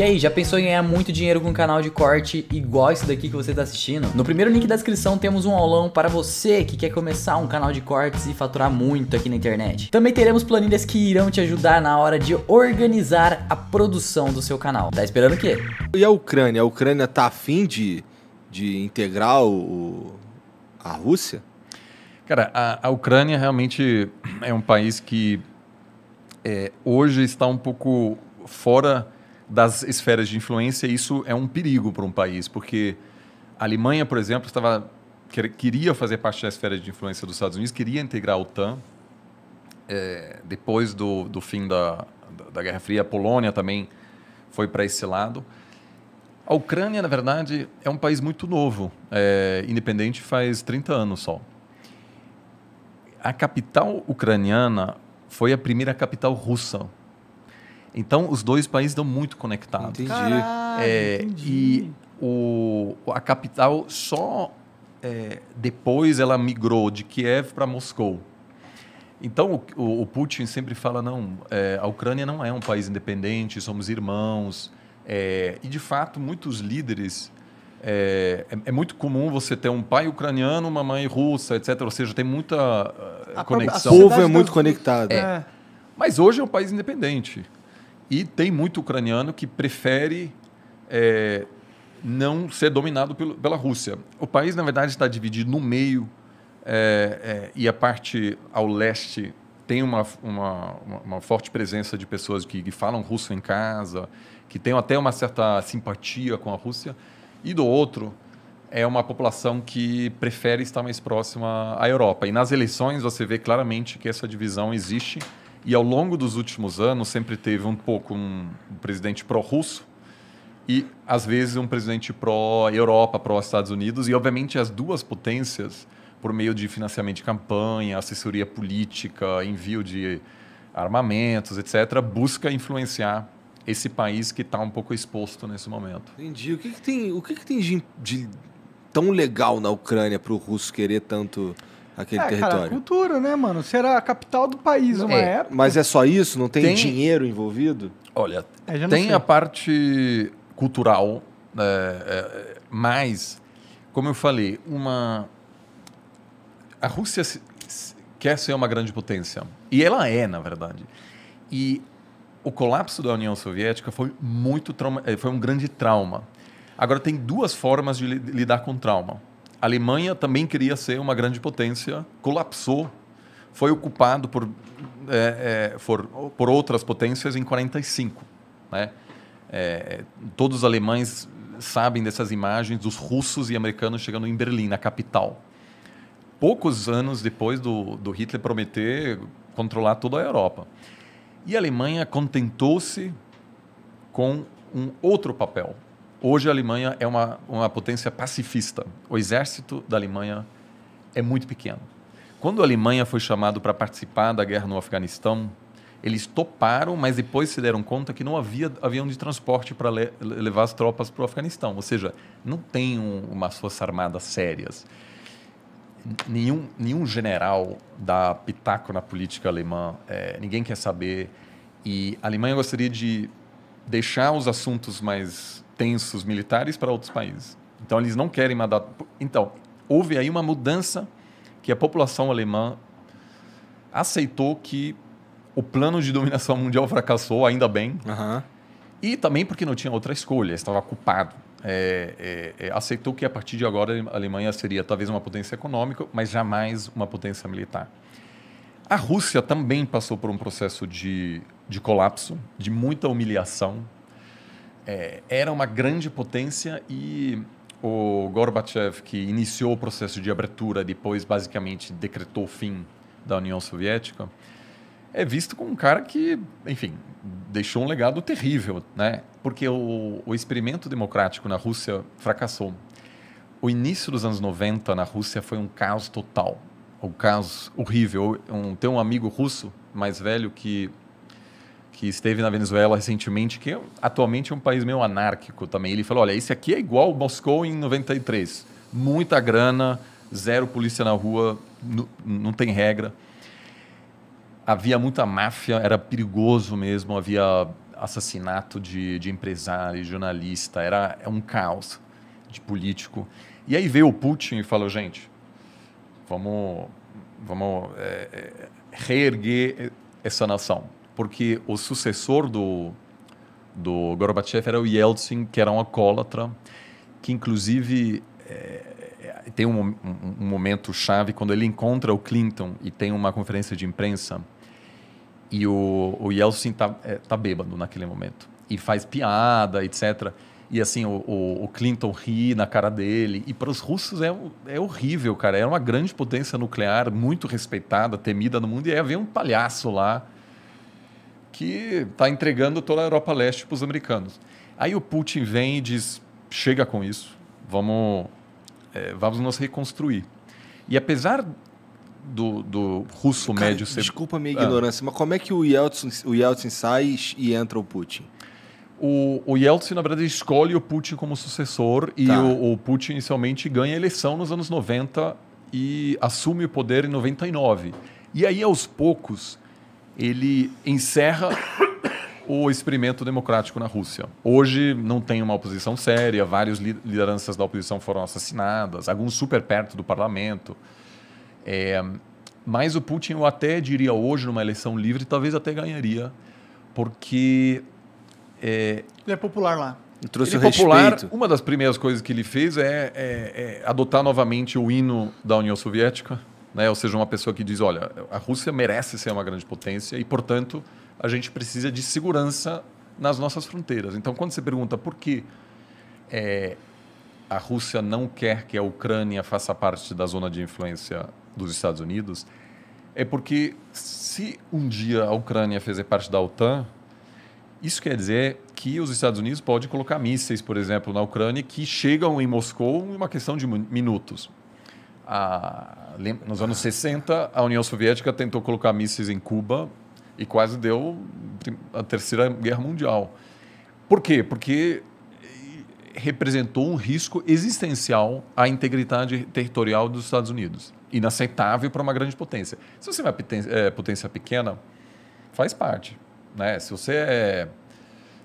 E aí, já pensou em ganhar muito dinheiro com um canal de corte igual esse daqui que você está assistindo? No primeiro link da descrição temos um aulão para você que quer começar um canal de cortes e faturar muito aqui na internet. Também teremos planilhas que irão te ajudar na hora de organizar a produção do seu canal. Tá esperando o quê? E a Ucrânia? A Ucrânia tá afim de, de integrar o, a Rússia? Cara, a, a Ucrânia realmente é um país que é, hoje está um pouco fora das esferas de influência, isso é um perigo para um país, porque a Alemanha, por exemplo, estava queria fazer parte da esfera de influência dos Estados Unidos, queria integrar a OTAN. É, depois do, do fim da, da Guerra Fria, a Polônia também foi para esse lado. A Ucrânia, na verdade, é um país muito novo, é, independente faz 30 anos só. A capital ucraniana foi a primeira capital russa então, os dois países estão muito conectados. Entendi. Caralho, é, entendi. E o, a capital só é, depois ela migrou de Kiev para Moscou. Então, o, o, Putin sempre fala, não, é, a Ucrânia não é um país independente, somos irmãos. É, e, de fato, muitos líderes... É, é, é muito comum você ter um pai ucraniano, uma mãe russa, etc. Ou seja, tem muita é, conexão. O povo é muito das... conectado. É. Mas hoje é um país independente. E tem muito ucraniano que prefere é, não ser dominado pelo, pela Rússia. O país, na verdade, está dividido no meio é, é, e a parte ao leste tem uma, uma, uma forte presença de pessoas que, que, falam russo em casa, que têm até uma certa simpatia com a Rússia, e do outro é uma população que prefere estar mais próxima à Europa. E nas eleições você vê claramente que essa divisão existe e ao longo dos últimos anos, sempre teve um pouco um, presidente pró-russo e, às vezes, um presidente pró-Europa, pró-Estados Unidos. E, obviamente, as duas potências, por meio de financiamento de campanha, assessoria política, envio de armamentos, etc., busca influenciar esse país que está um pouco exposto nesse momento. Entendi. O que, que tem, o que, que tem de, de tão legal na Ucrânia para o russo querer tanto aquele é, território. Cara, cultura, né, mano? Será a capital do país uma é. época. Mas é só isso? Não tem, tem... dinheiro envolvido? Olha, é, tem sei. a parte cultural, né, é, é, mas, como eu falei, uma... A Rússia se, se, quer ser uma grande potência. E ela é, na verdade. E o colapso da União Soviética foi muito trauma, eh, foi um grande trauma. Agora tem duas formas de lidar com trauma. A Alemanha também queria ser uma grande potência, colapsou, foi ocupado por, é, é, por, por, outras potências em 45. Né? É, todos os alemães sabem dessas imagens dos russos e americanos chegando em Berlim, na capital. Poucos anos depois do, do Hitler prometer controlar toda a Europa. E a Alemanha contentou-se com um outro papel, Hoje a Alemanha é uma, uma potência pacifista. O exército da Alemanha é muito pequeno. Quando a Alemanha foi chamado para participar da guerra no Afeganistão, eles toparam, mas depois se deram conta que não havia avião de transporte para le levar as tropas para o Afeganistão. Ou seja, não tem um, umas forças armadas sérias. Nenhum, nenhum general dá pitaco na política alemã, é, ninguém quer saber. E a Alemanha gostaria de deixar os assuntos mais tensos militares para outros países. Então eles não querem mandar. Então houve aí uma mudança que a população alemã aceitou que o plano de dominação mundial fracassou, ainda bem. Uhum. E também porque não tinha outra escolha, estava ocupado. É, é, é, aceitou que a partir de agora a Alemanha seria talvez uma potência econômica, mas jamais uma potência militar. A Rússia também passou por um processo de de colapso, de muita humilhação. É, era uma grande potência e o Gorbachev, que iniciou o processo de abertura, depois basicamente decretou o fim da União Soviética, é visto como um cara que, enfim, deixou um legado terrível, né? Porque o, o experimento democrático na Rússia fracassou. O início dos anos 90 na Rússia foi um caos total, um caos horrível. Um, tem um amigo russo mais velho que que esteve na Venezuela recentemente, que é atualmente é um país meio anárquico também. Ele falou: olha, esse aqui é igual Moscou em 93. Muita grana, zero polícia na rua, não tem regra. Havia muita máfia, era perigoso mesmo, havia assassinato de, de empresário, jornalista, era é um caos de político. E aí veio o Putin e falou: gente, vamos, vamos é, é, reerguer essa nação porque o sucessor do, do Gorbachev era o Yeltsin, que era um alcoólatra, que inclusive é, tem um, um, um, momento chave quando ele encontra o Clinton e tem uma conferência de imprensa e o, o Yeltsin tá, é, tá bêbado naquele momento e faz piada, etc. E assim, o, o, o Clinton ri na cara dele. E para os russos é, é horrível, cara. Era é uma grande potência nuclear, muito respeitada, temida no mundo. E aí havia um palhaço lá que está entregando toda a Europa Leste para os americanos. Aí o Putin vem e diz: chega com isso, vamos, é, vamos nos reconstruir. E apesar do, do russo Cara, médio ser. Desculpa a minha ah, ignorância, mas como é que o Yeltsin, o Yeltsin sai e entra o Putin? O, o Yeltsin, na verdade, escolhe o Putin como sucessor e tá. o, o Putin inicialmente ganha a eleição nos anos 90 e assume o poder em 99. E aí, aos poucos, ele encerra o experimento democrático na Rússia. Hoje não tem uma oposição séria, várias lideranças da oposição foram assassinadas, alguns super perto do parlamento. É, mas o Putin, eu até diria hoje, numa eleição livre, talvez até ganharia, porque. É, ele é popular lá. Ele trouxe ele o é popular, respeito. Uma das primeiras coisas que ele fez é, é, é adotar novamente o hino da União Soviética né? Ou seja, uma pessoa que diz: olha, a Rússia merece ser uma grande potência e, portanto, a gente precisa de segurança nas nossas fronteiras. Então, quando você pergunta por que é, a Rússia não quer que a Ucrânia faça parte da zona de influência dos Estados Unidos, é porque se um dia a Ucrânia fizer parte da OTAN, isso quer dizer que os Estados Unidos podem colocar mísseis, por exemplo, na Ucrânia que chegam em Moscou em uma questão de minutos a, nos anos 60, a União Soviética tentou colocar mísseis em Cuba e quase deu a Terceira Guerra Mundial. Por quê? Porque eh, representou um risco existencial à integridade territorial dos Estados Unidos. Inaceitável para uma grande potência. Se você é uma eh, potência pequena, faz parte. Né? Se você é,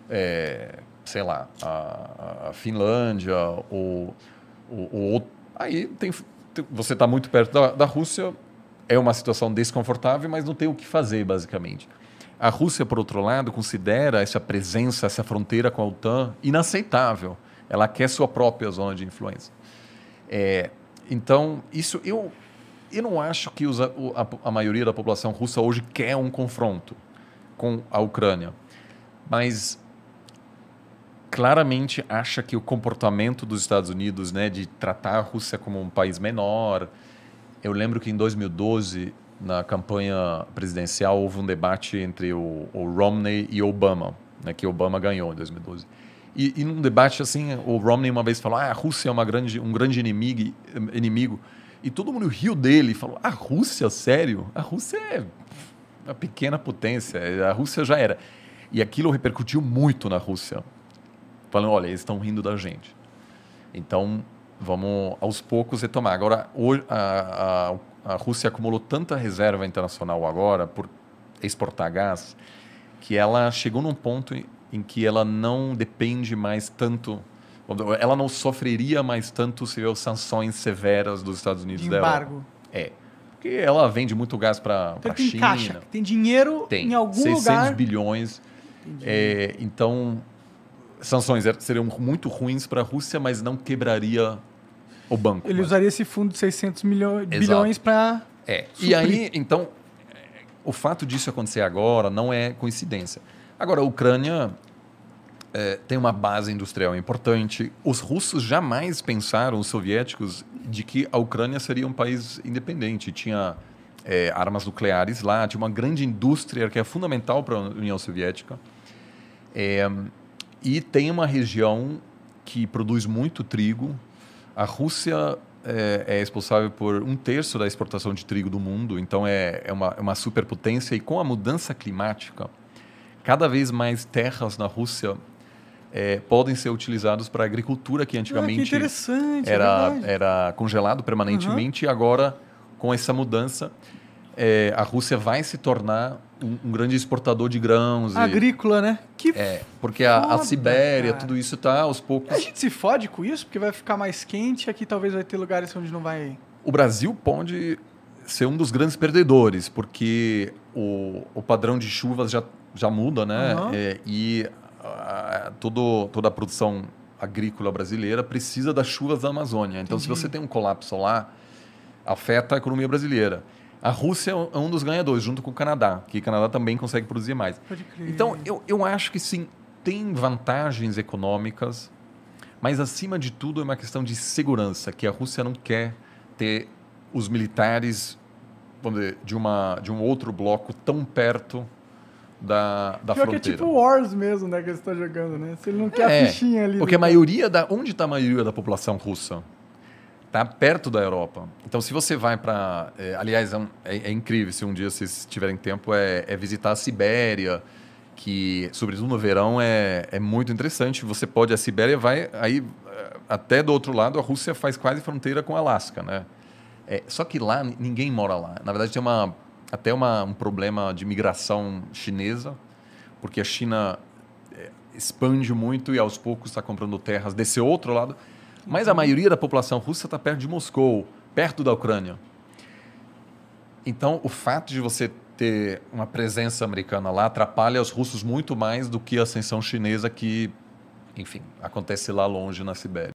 é sei lá, a, a Finlândia ou, ou, ou, aí tem você está muito perto da, da Rússia, é uma situação desconfortável, mas não tem o que fazer, basicamente. A Rússia, por outro lado, considera essa presença, essa fronteira com a OTAN inaceitável. Ela quer sua própria zona de influência. É, então, isso eu, eu não acho que os, a, a, maioria da população russa hoje quer um confronto com a Ucrânia. Mas claramente acha que o comportamento dos Estados Unidos, né, de tratar a Rússia como um país menor. Eu lembro que em 2012, na campanha presidencial, houve um debate entre o, o Romney e Obama, né, que Obama ganhou em 2012. E, e num debate assim, o Romney uma vez falou: ah, a Rússia é uma grande, um grande inimigo, inimigo. E todo mundo riu dele e falou: a Rússia, sério? A Rússia é uma pequena potência, a Rússia já era. E aquilo repercutiu muito na Rússia falando, olha, eles estão rindo da gente. Então, vamos aos poucos retomar. Agora, a, a, a Rússia acumulou tanta reserva internacional agora por exportar gás que ela chegou num ponto em que ela não depende mais tanto ela não sofreria mais tanto se houvesse sanções severas dos Estados Unidos de embargo. dela. É. Porque ela vende muito gás para então, a China. Caixa, tem dinheiro tem, em algum 600 lugar. 600 bilhões. É, então, sanções seriam muito ruins para a Rússia, mas não quebraria o banco. Ele mas... usaria esse fundo de 600 milhões, bilhões para. É. E aí, então, o fato disso acontecer agora não é coincidência. Agora, a Ucrânia é, tem uma base industrial importante. Os russos jamais pensaram, os soviéticos, de que a Ucrânia seria um país independente. Tinha é, armas nucleares lá, tinha uma grande indústria que é fundamental para a União Soviética. É, e tem uma região que produz muito trigo. A Rússia é, é responsável por um terço da exportação de trigo do mundo, então é, é uma, é uma superpotência. E com a mudança climática, cada vez mais terras na Rússia é, podem ser utilizados para agricultura que antigamente ah, que é era, é era congelado permanentemente uhum. e agora com essa mudança é, a Rússia vai se tornar um, um grande exportador de grãos. Agrícola, e, né? Que é, porque foda, a, a, Sibéria, cara. tudo isso tá aos poucos. A gente se fode com isso, porque vai ficar mais quente, aqui talvez vai ter lugares onde não vai. O Brasil pode ser um dos grandes perdedores, porque o, o padrão de chuvas já, já muda, né? Uhum. É, e a, todo, toda a produção agrícola brasileira precisa das chuvas da Amazônia. Então, Entendi. se você tem um colapso lá, afeta a economia brasileira. A Rússia é, é um dos ganhadores, junto com o Canadá, que o Canadá também consegue produzir mais. Então, eu, eu acho que sim, tem vantagens econômicas, mas acima de tudo é uma questão de segurança, que a Rússia não quer ter os militares dizer, de, uma, de um outro bloco tão perto da, da Pior fronteira. que é tipo Wars mesmo, né, que eles estão jogando, né? Se ele não quer é, a fichinha ali. Porque a maioria da... Onde está a maioria da população russa? está perto da Europa. Então, se você vai para. É, eh, aliás, é, um, é, é, incrível se um dia vocês tiverem tempo, é, é, visitar a Sibéria, que, sobretudo no verão, é, é muito interessante. Você pode. A Sibéria vai. Aí, eh, até do outro lado, a Rússia faz quase fronteira com o Alasca, né? É, só que lá, ninguém mora lá. Na verdade, tem uma, até uma, um problema de migração chinesa, porque a China eh, expande muito e aos poucos está comprando terras desse outro lado. Mas a uhum. maioria da população russa está perto de Moscou, perto da Ucrânia. Então, o fato de você ter uma presença americana lá atrapalha os russos muito mais do que a ascensão chinesa que, enfim, acontece lá longe na Sibéria.